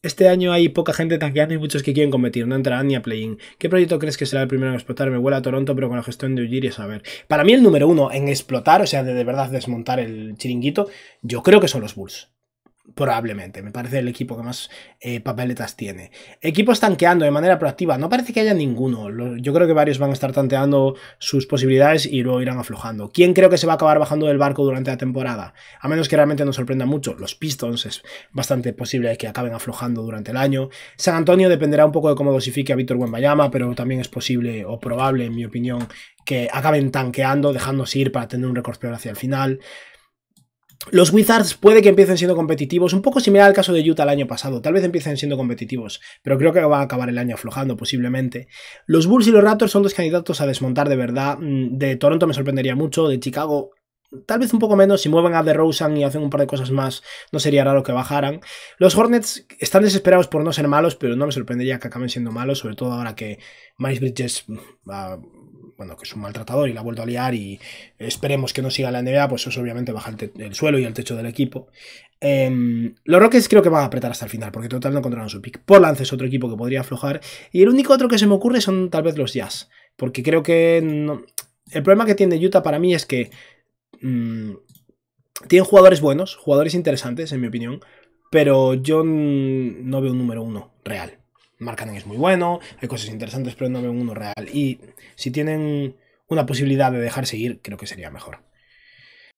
Este año hay poca gente tanqueando y muchos que quieren competir, no entrarán ni a play-in. ¿Qué proyecto crees que será el primero en explotar? Me vuela a Toronto, pero con la gestión de Ujiri a ver. Para mí el número uno en explotar, o sea, de verdad desmontar el chiringuito, yo creo que son los Bulls probablemente. Me parece el equipo que más eh, papeletas tiene. Equipos tanqueando de manera proactiva. No parece que haya ninguno. Yo creo que varios van a estar tanteando sus posibilidades y luego irán aflojando. ¿Quién creo que se va a acabar bajando del barco durante la temporada? A menos que realmente nos sorprenda mucho. Los Pistons es bastante posible que acaben aflojando durante el año. San Antonio dependerá un poco de cómo dosifique a Víctor Wembayama, pero también es posible o probable, en mi opinión, que acaben tanqueando, dejándose ir para tener un récord peor hacia el final. Los Wizards puede que empiecen siendo competitivos, un poco similar al caso de Utah el año pasado, tal vez empiecen siendo competitivos, pero creo que va a acabar el año aflojando posiblemente. Los Bulls y los Raptors son dos candidatos a desmontar de verdad, mm, de Toronto me sorprendería mucho, de Chicago tal vez un poco menos, si mueven a DeRozan y hacen un par de cosas más, no sería raro que bajaran. Los Hornets están desesperados por no ser malos, pero no me sorprendería que acaben siendo malos, sobre todo ahora que Miles Bridges mm, bueno, que es un maltratador y la ha vuelto a liar y esperemos que no siga la NBA, pues eso obviamente baja el, suelo y el techo del equipo. Em, los Rockets creo que van a apretar hasta el final, porque total no encontraron su pick. lance es otro equipo que podría aflojar. Y el único otro que se me ocurre son tal vez los Jazz, porque creo que... El problema que tiene Utah para mí es que... Mm, tiene jugadores buenos, jugadores interesantes, en mi opinión, pero yo no veo un número uno real. Mark es muy bueno, hay cosas interesantes, pero no veo uno real. Y si tienen una posibilidad de dejar seguir creo que sería mejor.